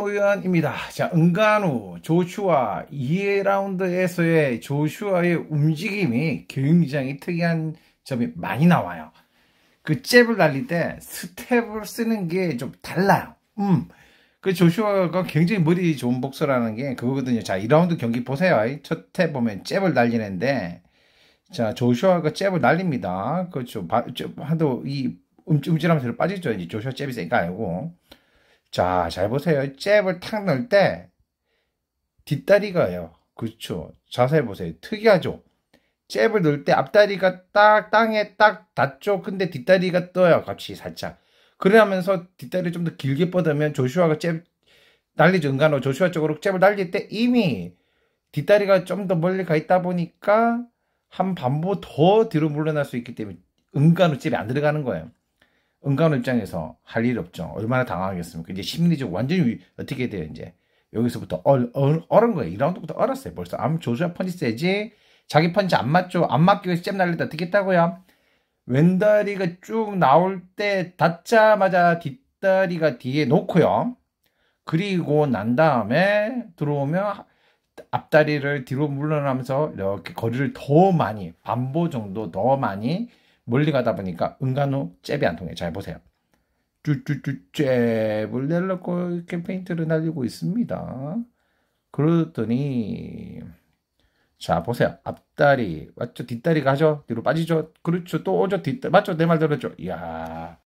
의원입니다. 자, 은간우, 조슈아 2라운드에서의 조슈아의 움직임이 굉장히 특이한 점이 많이 나와요. 그 잽을 날릴 때 스텝을 쓰는 게 좀 달라요. 음. 그 조슈아가 굉장히 머리 좋은 복서라는 게 그거거든요. 자, 2라운드 경기 보세요. 첫탭 보면 잽을 날리는데 자, 조슈아가 잽을 날립니다. 그렇죠. 하도 이 움찔움찔하면서 빠지죠. 이제 조슈아 잽이 세니까 알고. 자, 잘 보세요. 잽을 탁 넣을 때 뒷다리가요. 그렇죠. 자세히 보세요. 특이하죠. 잽을 넣을 때 앞다리가 딱 땅에 딱 닿죠. 근데 뒷다리가 떠요. 같이 살짝. 그러면서 뒷다리를 좀 더 길게 뻗으면 조슈아가 잽 날리죠. 은간호 조슈아 쪽으로 잽을 날릴 때 이미 뒷다리가 좀 더 멀리 가 있다 보니까 한 반보 더 뒤로 물러날 수 있기 때문에 은간호 집에 안 들어가는 거예요. 은가원 입장에서 할 일 없죠. 얼마나 당황하겠습니까? 이제 심리적 완전히 어떻게 돼요, 이제. 여기서부터 얼, 얼, 얼은 거예요. 2라운드부터 얼었어요. 벌써 아무 조수야 펀치 세지. 자기 펀치 안 맞죠. 안 맞기 위해서 잽 날리다 듣겠다고요 왼다리가 쭉 나올 때 닿자마자 뒷다리가 뒤에 놓고요. 그리고 난 다음에 들어오면 앞다리를 뒤로 물러나면서 이렇게 거리를 더 많이 반보 정도 더 많이 멀리 가다 보니까 응간 후 잽이 안 통해. 잘 보세요. 쭈쭈쭈 잽을 내려고 이렇게 페인트를 날리고 있습니다. 그러더니 자 보세요. 앞다리 맞죠? 뒷다리가 죠 뒤로 빠지죠? 그렇죠. 또 오죠? 뒷다 맞죠? 내 말 들었죠? 이야